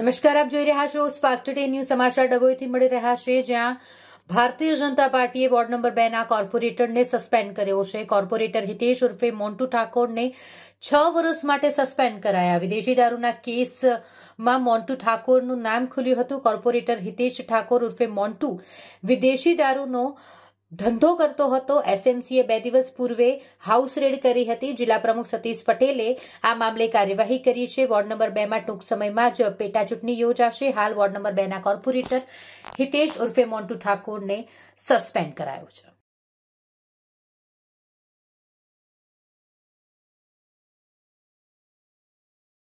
નમસ્કાર આપ જોઈ રહ્યા છો સ્પાર્ક ટુડે ન્યૂ સમાચાર ડબોઈથી મળી રહ્યા છે જ્યાં ભારતીય જનતા પાર્ટીએ વોર્ડ નંબર બે ના કોર્પોરેટરને સસ્પેન્ડ કર્યો છે કોર્પોરેટર હિતેશ ઉર્ફે મોન્ટુ ઠાકોરને છ વર્ષ માટે સસ્પેન્ડ કરાયા વિદેશી દારૂના કેસમાં મોન્ટુ ઠાકોરનું નામ ખુલ્યું હતું કોર્પોરેટર હિતેશ ઠાકોર ઉર્ફે મોન્ટુ વિદેશી દારૂનો ધંધો કરતો હતો એસએમસીએ બે દિવસ પૂર્વે હાઉસ રેડ કરી હતી જિલ્લા પ્રમુખ સતીશ પટેલે આ મામલે કાર્યવાહી કરી છે વોર્ડ નંબર બેમાં ટૂંક સમયમાં જ પેટા ચૂંટણી યોજાશે હાલ વોર્ડ નંબર બેના કોર્પોરેટર હિતેશ ઉર્ફે મોન્ટુ ઠાકોરને સસ્પેન્ડ કરાયો છે